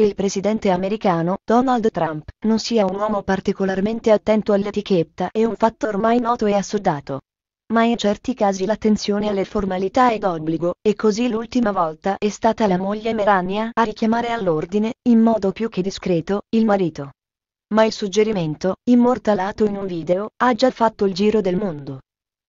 che il presidente americano, Donald Trump, non sia un uomo particolarmente attento all'etichetta è un fatto ormai noto e assodato. Ma in certi casi l'attenzione alle formalità è d'obbligo, e così l'ultima volta è stata la moglie Merania a richiamare all'ordine, in modo più che discreto, il marito. Ma il suggerimento, immortalato in un video, ha già fatto il giro del mondo.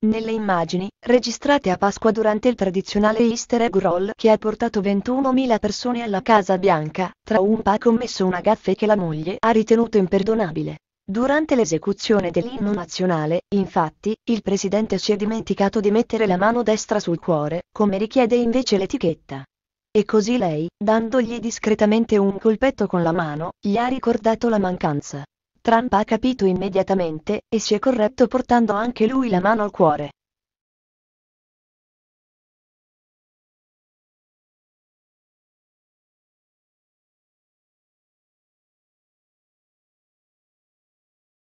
Nelle immagini, registrate a Pasqua durante il tradizionale Easter egg roll che ha portato 21.000 persone alla Casa Bianca, tra Trump ha commesso una gaffe che la moglie ha ritenuto imperdonabile. Durante l'esecuzione dell'inno nazionale, infatti, il presidente si è dimenticato di mettere la mano destra sul cuore, come richiede invece l'etichetta. E così lei, dandogli discretamente un colpetto con la mano, gli ha ricordato la mancanza. Trump ha capito immediatamente, e si è corretto portando anche lui la mano al cuore.